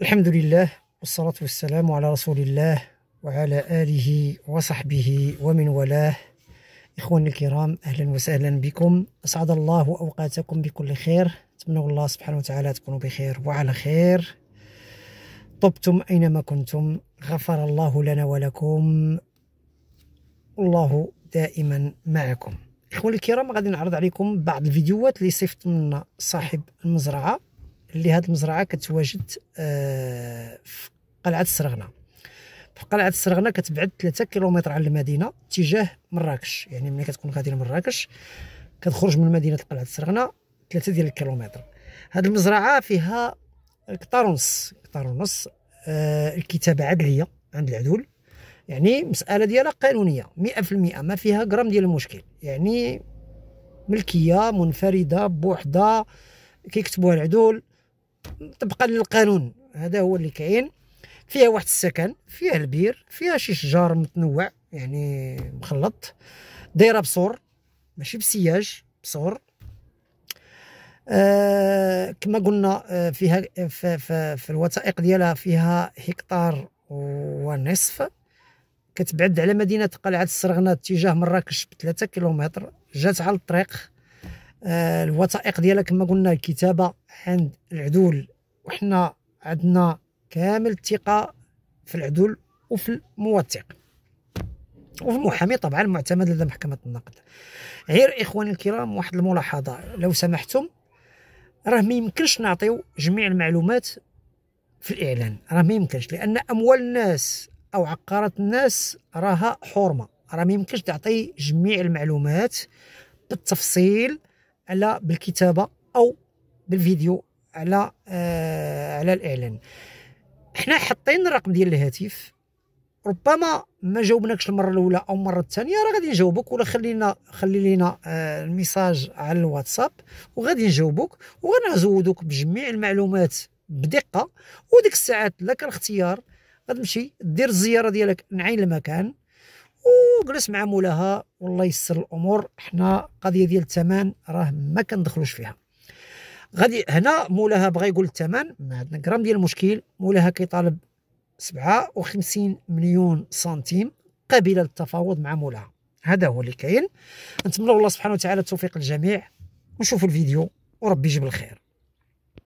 الحمد لله والصلاة والسلام على رسول الله وعلى آله وصحبه ومن والاه إخواني الكرام أهلا وسهلا بكم أسعد الله أوقاتكم بكل خير أتمنى الله سبحانه وتعالى تكونوا بخير وعلى خير طبتم أينما كنتم غفر الله لنا ولكم والله دائما معكم إخواني الكرام غادي نعرض عليكم بعض الفيديوهات اللي صيفط صاحب المزرعة اللي هذه المزرعه كتواجد آه، في قلعه السرغنه في قلعه السرغنه كتبعد 3 كيلومتر على المدينه اتجاه مراكش يعني ملي كتكون غادي لمراكش كتخرج من مدينه قلعه السرغنه 3 ديال الكيلومتر هذه المزرعه فيها هكتار ونص هكتار ونص آه الكتابه عدليه عند العدول يعني مساله ديالها قانونيه 100% ما فيها غرام ديال المشكل يعني ملكيه منفرده بوحده كيكتبوها العدول طبقا للقانون هذا هو اللي كاين فيها واحد السكن فيها البير فيها شي شجار متنوع يعني مخلط دايره بصور ماشي بسياج بصور آه كما قلنا آه فيها في, في, في الوثائق ديالها فيها هكتار ونصف كتبعد على مدينه قلعه السرغنه اتجاه مراكش ب 3 كيلومتر جات على الطريق آه، الوثائق ديالها كما قلنا الكتابه عند العدول وحنا عندنا كامل الثقه في العدول وفي الموثق وفي المحامي طبعا المعتمد لدى محكمه النقد غير اخواني الكرام واحد الملاحظه لو سمحتم راه ما يمكنش نعطيو جميع المعلومات في الاعلان راه ما يمكنش لان اموال الناس او عقارات الناس راها حرمه راه ما يمكنش تعطي جميع المعلومات بالتفصيل على بالكتابه او بالفيديو على آه على الاعلان حنا حاطين الرقم ديال الهاتف ربما ما جاوبناكش المره الاولى او المره الثانيه راه غادي نجاوبك ولا خلينا خلي لينا آه، الميساج على الواتساب وغادي نجاوبك وغنزودوك بجميع المعلومات بدقه وديك الساعات لك الاختيار غتمشي دير الزياره ديالك نعين المكان وجلس مع مولاها والله يسر الامور حنا قضيه ديال الثمن راه ما كندخلوش فيها غادي هنا مولاها بغى يقول الثمن ما عندنا غرام ديال المشكل مولاها كيطالب 57 مليون سنتيم قابله للتفاوض مع مولاها هذا هو اللي كاين نتمنى الله سبحانه وتعالى التوفيق للجميع ونشوفوا الفيديو وربي يجيب الخير